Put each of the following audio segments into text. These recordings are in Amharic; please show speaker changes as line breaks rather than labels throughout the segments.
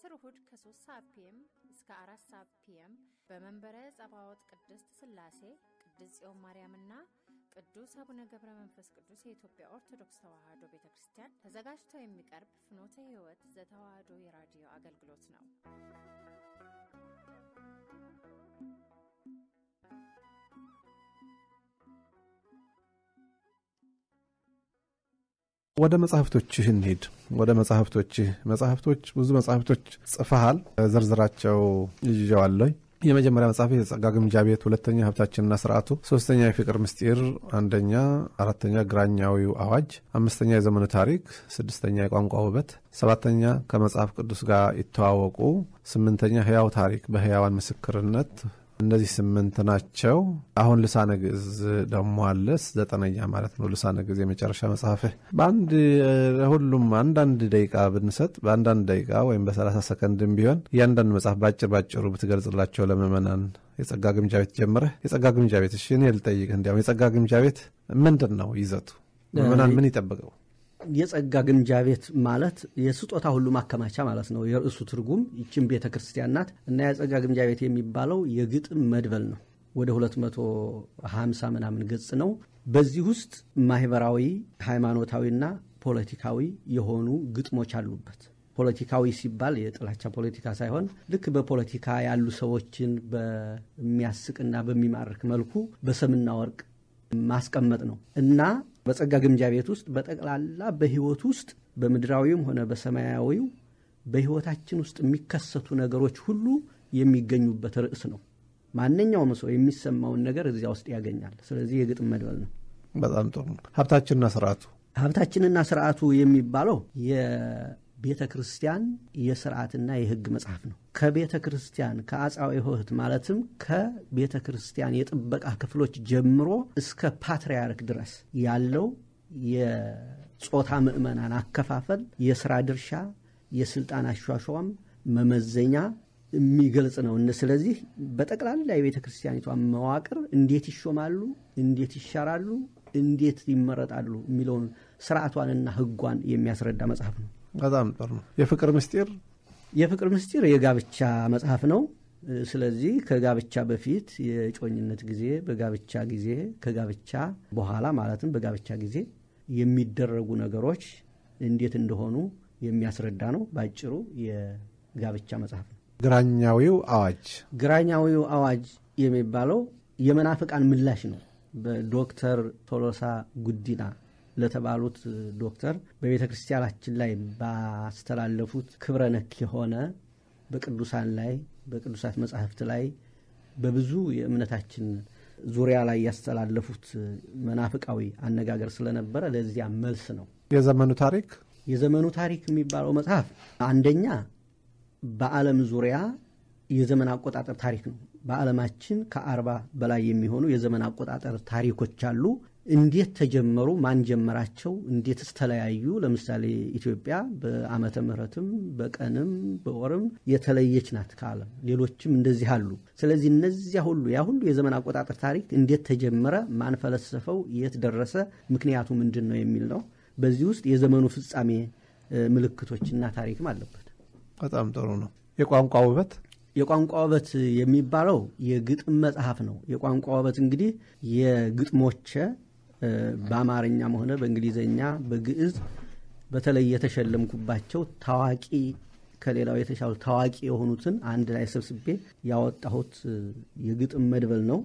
ዘወትር እሁድ ከ3 ሰዓት ፒኤም እስከ 4 ሰዓት ፒኤም በመንበረ ጸባዖት ቅድስት ሥላሴ ቅድስት ጽዮን ማርያምና ቅዱስ አቡነ ገብረ መንፈስ ቅዱስ የኢትዮጵያ ኦርቶዶክስ ተዋሕዶ ቤተ ክርስቲያን ተዘጋጅተው የሚቀርብ ፍኖተ ሕይወት ዘተዋሕዶ የራዲዮ አገልግሎት ነው። ወደ መጽሐፍቶችህ እንሄድ። ወደ መጽሐፍቶችህ መጽሐፍቶች ብዙ መጽሐፍቶች ጽፈሃል፣ ዝርዝራቸው ይዤዋለሁ። የመጀመሪያ መጽሐፍ የጸጋ ግምጃ ቤት፣ ሁለተኛ ሀብታችንና ስርዓቱ፣ ሶስተኛ የፍቅር ምስጢር፣ አንደኛ፣ አራተኛ ግራኛዊው አዋጅ፣ አምስተኛ የዘመኑ ታሪክ፣ ስድስተኛ የቋንቋ ውበት፣ ሰባተኛ ከመጽሐፍ ቅዱስ ጋር ይተዋወቁ፣ ስምንተኛ ህያው ታሪክ በህያዋን ምስክርነት እነዚህ ስምንት ናቸው። አሁን ልሳነ ግዕዝ ደግሞ አለ ዘጠነኛ ማለት ነው። ልሳነ ግዕዝ የመጨረሻ መጽሐፍ በአንድ ሁሉም አንዳንድ ደቂቃ ብንሰጥ በአንዳንድ ደቂቃ ወይም በሰላሳ ሰከንድም ቢሆን እያንዳንድ መጽሐፍ በአጭር ባጭሩ ብትገልጽላቸው ለመመናን የጸጋ ግምጃ ቤት ጀምረ የጸጋ ግምጃ ቤት እሺ፣ እኔ ልጠይቅህ እንዲያውም የጸጋ ግምጃ ቤት ምንድን ነው ይዘቱ? መመናን ምን ይጠብቀው?
የጸጋ ግምጃ ቤት ማለት የስጦታ ሁሉ ማከማቻ ማለት ነው። የርዕሱ ትርጉም ይችን ቤተ ክርስቲያን ናት እና የጸጋ ግምጃ ቤት የሚባለው የግጥም መድበል ነው። ወደ 250 ምናምን ገጽ ነው። በዚህ ውስጥ ማህበራዊ፣ ሃይማኖታዊና ፖለቲካዊ የሆኑ ግጥሞች አሉበት። ፖለቲካዊ ሲባል የጥላቻ ፖለቲካ ሳይሆን ልክ በፖለቲካ ያሉ ሰዎችን በሚያስቅና በሚማርክ መልኩ በሰምና ወርቅ ማስቀመጥ ነው እና በጸጋ ግምጃ ቤት ውስጥ በጠቅላላ በህይወት ውስጥ በምድራዊም ሆነ በሰማያዊው በህይወታችን ውስጥ የሚከሰቱ ነገሮች ሁሉ የሚገኙበት ርዕስ ነው። ማንኛውም ሰው የሚሰማውን ነገር እዚያ ውስጥ ያገኛል። ስለዚህ የግጥም መድበል ነው። በጣም ጥሩ። ሀብታችንና ስርዓቱ ሀብታችንና ስርዓቱ የሚባለው ቤተ ክርስቲያን የስርዓትና የህግ መጽሐፍ ነው። ከቤተ ክርስቲያን ከአጻዊ ሕይወት ማለትም ከቤተ ክርስቲያን የጥበቃ ክፍሎች ጀምሮ እስከ ፓትርያርክ ድረስ ያለው የጾታ ምዕመናን አከፋፈል፣ የስራ ድርሻ፣ የስልጣን አሿሿም መመዘኛ የሚገልጽ ነው። ስለዚህ በጠቅላላ የቤተ ክርስቲያኒቷ መዋቅር እንዴት ይሾማሉ፣ እንዴት ይሻራሉ፣ እንዴት ይመረጣሉ የሚለውን ስርዓቷንና ህጓን የሚያስረዳ መጽሐፍ ነው። በጣም ጥሩ ነው። የፍቅር ምስጢር የፍቅር ምስጢር የጋብቻ መጽሐፍ ነው። ስለዚህ ከጋብቻ በፊት የጮኝነት ጊዜ፣ በጋብቻ ጊዜ፣ ከጋብቻ በኋላ ማለትም በጋብቻ ጊዜ የሚደረጉ ነገሮች እንዴት እንደሆኑ የሚያስረዳ ነው። ባጭሩ የጋብቻ መጽሐፍ ነው። ግራኛዊው አዋጅ ግራኛዊው አዋጅ የሚባለው የመናፍቃን ምላሽ ነው። በዶክተር ቶሎሳ ጉዲና ለተባሉት ዶክተር በቤተ ክርስቲያናችን ላይ ባስተላለፉት ክብረ ነክ የሆነ በቅዱሳን ላይ በቅዱሳት መጻሕፍት ላይ በብዙ የእምነታችን ዙሪያ ላይ ያስተላለፉት መናፍቃዊ አነጋገር ስለነበረ ለዚያ መልስ ነው
የዘመኑ ታሪክ።
የዘመኑ ታሪክ የሚባለው መጽሐፍ አንደኛ በዓለም ዙሪያ የዘመን አቆጣጠር ታሪክ ነው። በዓለማችን ከአርባ በላይ የሚሆኑ የዘመን አቆጣጠር ታሪኮች አሉ። እንዴት ተጀመሩ? ማን ጀመራቸው? እንዴትስ ተለያዩ? ለምሳሌ ኢትዮጵያ በዓመተ ምሕረትም በቀንም በወርም የተለየች ናት ከዓለም ሌሎችም እንደዚህ አሉ። ስለዚህ እነዚያ ሁሉ ያ ሁሉ የዘመን አቆጣጠር ታሪክ እንዴት ተጀመረ? ማን ፈለሰፈው? የት ደረሰ? ምክንያቱ ምንድን ነው የሚል ነው። በዚህ ውስጥ የዘመኑ ፍጻሜ ምልክቶችና ታሪክም አለበት። በጣም ጥሩ ነው። የቋንቋ ውበት የቋንቋ ውበት የሚባለው የግጥም መጽሐፍ ነው። የቋንቋ ውበት እንግዲህ የግጥሞቼ በአማርኛም ሆነ በእንግሊዝኛ በግዕዝ በተለይ የተሸለምኩባቸው ታዋቂ ከሌላው የተሻሉ ታዋቂ የሆኑትን አንድ ላይ ሰብስቤ ያወጣሁት የግጥም መድበል ነው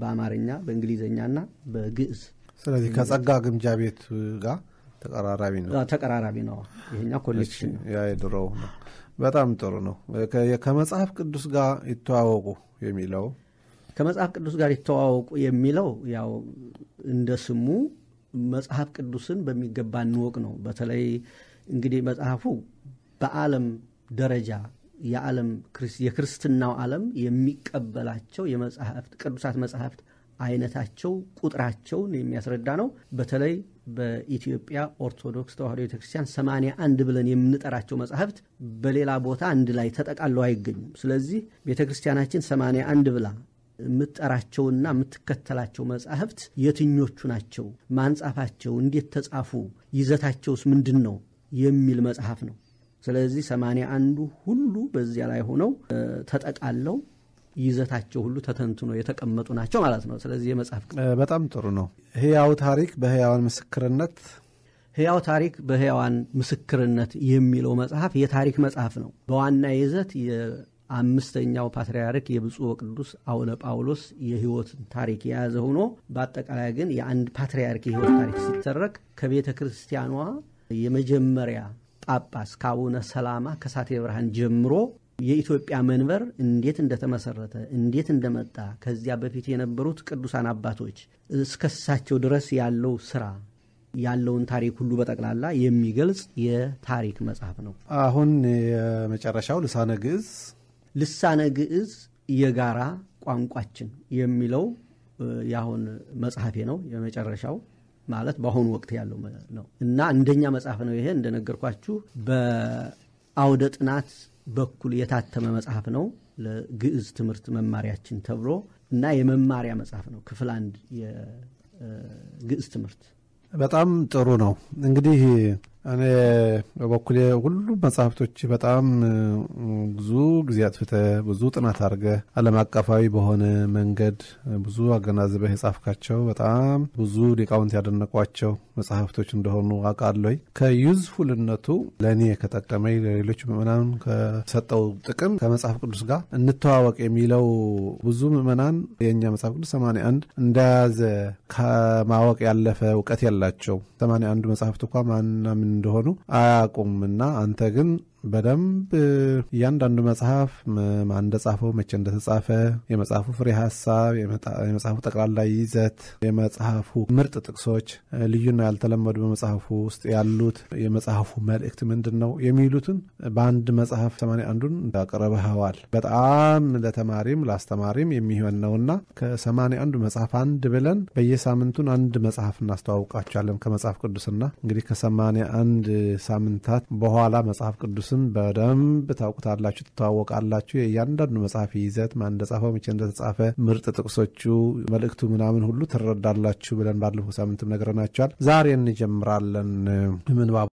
በአማርኛ በእንግሊዝኛና በግዕዝ። ስለዚህ ከጸጋ
ግምጃ ቤት ጋር ተቀራራቢ ነው
ተቀራራቢ ነው።
ይሄኛ ኮሌክሽን ያ የድሮው ነው። በጣም ጥሩ ነው። ከመጽሐፍ ቅዱስ ጋር ይተዋወቁ የሚለው
ከመጽሐፍ ቅዱስ ጋር ይተዋወቁ የሚለው ያው እንደ ስሙ መጽሐፍ ቅዱስን በሚገባ እንወቅ ነው። በተለይ እንግዲህ መጽሐፉ በዓለም ደረጃ የዓለም የክርስትናው ዓለም የሚቀበላቸው የመጽሐፍት ቅዱሳት መጽሐፍት አይነታቸው ቁጥራቸውን የሚያስረዳ ነው። በተለይ በኢትዮጵያ ኦርቶዶክስ ተዋህዶ ቤተክርስቲያን ሰማንያ አንድ ብለን የምንጠራቸው መጽሐፍት በሌላ ቦታ አንድ ላይ ተጠቃለው አይገኙም። ስለዚህ ቤተክርስቲያናችን ሰማንያ አንድ ብላ የምትጠራቸውና የምትከተላቸው መጻሕፍት የትኞቹ ናቸው? ማንጻፋቸው እንዴት ተጻፉ? ይዘታቸውስ ምንድን ነው? የሚል መጽሐፍ ነው። ስለዚህ ሰማንያ አንዱ ሁሉ በዚያ ላይ ሆነው ተጠቃለው ይዘታቸው ሁሉ ተተንትኖ የተቀመጡ ናቸው ማለት ነው። ስለዚህ የመጽሐፍ በጣም ጥሩ
ነው። ሕያው ታሪክ በሕያዋን ምስክርነት
ሕያው ታሪክ በሕያዋን ምስክርነት የሚለው መጽሐፍ የታሪክ መጽሐፍ ነው። በዋና ይዘት አምስተኛው ፓትርያርክ የብፁዕ ወቅዱስ አቡነ ጳውሎስ የህይወት ታሪክ የያዘ ሆኖ በአጠቃላይ ግን የአንድ ፓትርያርክ የህይወት ታሪክ ሲተረክ ከቤተ ክርስቲያኗ የመጀመሪያ ጳጳስ ከአቡነ ሰላማ ከሳቴ ብርሃን ጀምሮ የኢትዮጵያ መንበር እንዴት እንደተመሰረተ እንዴት እንደመጣ ከዚያ በፊት የነበሩት ቅዱሳን አባቶች እስከሳቸው ድረስ ያለው ስራ ያለውን ታሪክ ሁሉ በጠቅላላ የሚገልጽ የታሪክ መጽሐፍ ነው። አሁን የመጨረሻው ልሳነ ግዕዝ ልሳነ ግዕዝ የጋራ ቋንቋችን የሚለው የአሁን መጽሐፌ ነው የመጨረሻው ማለት በአሁኑ ወቅት ያለው ነው እና እንደኛ መጽሐፍ ነው ይሄ እንደነገርኳችሁ በአውደ ጥናት በኩል የታተመ መጽሐፍ ነው ለግዕዝ ትምህርት መማሪያችን ተብሎ እና የመማሪያ መጽሐፍ ነው ክፍል አንድ የግዕዝ ትምህርት
በጣም ጥሩ ነው እንግዲህ እኔ በበኩሌ ሁሉም መጽሐፍቶች በጣም ብዙ ጊዜ አጥፍተ ብዙ ጥናት አድርገ ዓለም አቀፋዊ በሆነ መንገድ ብዙ አገናዝበህ የጻፍካቸው በጣም ብዙ ሊቃውንት ያደነቋቸው መጽሐፍቶች እንደሆኑ አቃለይ ከዩዝፉልነቱ ለእኔ ከጠቀመኝ ለሌሎች ምእመናን ከሰጠው ጥቅም ከመጽሐፍ ቅዱስ ጋር እንተዋወቅ የሚለው ብዙ ምዕመናን የእኛ መጽሐፍ ቅዱስ 81 እንደያዘ ከማወቅ ያለፈ እውቀት ያላቸው 81 መጽሐፍት እንኳ ማና እንደሆኑ አያውቁምና አንተ ግን በደንብ እያንዳንዱ መጽሐፍ ማን እንደጻፈው፣ መቼ እንደተጻፈ፣ የመጽሐፉ ፍሬ ሀሳብ፣ የመጽሐፉ ጠቅላላ ይዘት፣ የመጽሐፉ ምርጥ ጥቅሶች፣ ልዩና ያልተለመዱ በመጽሐፉ ውስጥ ያሉት የመጽሐፉ መልእክት ምንድን ነው የሚሉትን በአንድ መጽሐፍ ሰማንያ አንዱን አቅርበዋል። በጣም ለተማሪም ለአስተማሪም የሚሆን ነውና ከሰማንያ አንዱ መጽሐፍ አንድ ብለን በየሳምንቱን አንድ መጽሐፍ እናስተዋውቃቸዋለን ከመጽሐፍ ቅዱስና እንግዲህ ከሰማንያ አንድ ሳምንታት በኋላ መጽሐፍ ቅዱስ እሱን በደንብ ታውቁታላችሁ፣ ትተዋወቃላችሁ። የእያንዳንዱ መጽሐፍ ይዘት ማን እንደጻፈ፣ መቼ እንደተጻፈ፣ ምርጥ ጥቅሶቹ፣ መልእክቱ ምናምን ሁሉ ትረዳላችሁ ብለን ባለፈው ሳምንትም ነግረናችኋል። ዛሬ እንጀምራለን ምንባብ